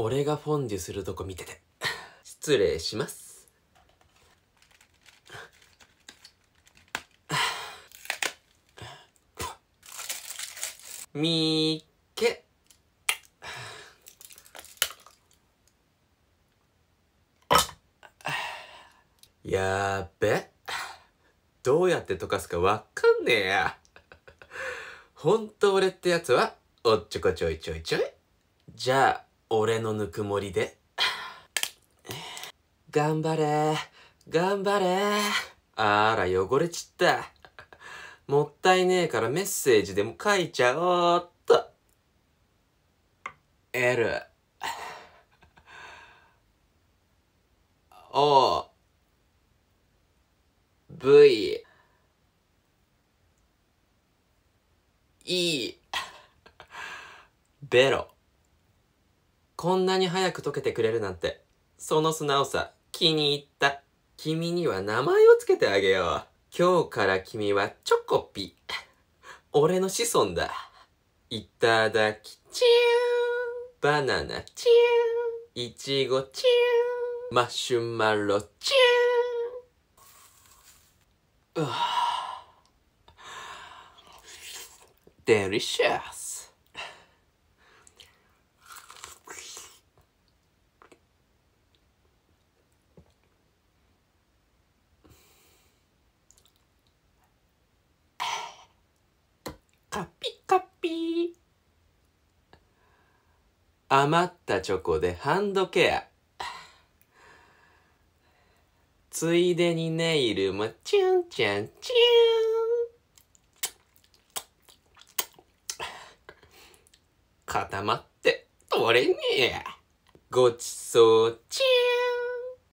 俺がフォンデュするとこ見てて失礼しますみーけやーべどうやって溶かすかわかんねえやほんと俺ってやつはおっちょこちょいちょいちょいじゃあ俺のぬくもりで頑張れ頑張れあら汚れちったもったいねえからメッセージでも書いちゃおうっと L お V E ベロこんなに早く溶けてくれるなんて、その素直さ、気に入った。君には名前をつけてあげよう。今日から君はチョコピ。俺の子孫だ。いただき、チュー。バナナ、チュー。いちご、チュー。マシュマロ、チュー。うわデリシャス。カピカピ余ったチョコでハンドケアついでにネイルもチュンチュンチュン固まって取れねえごちそうチュン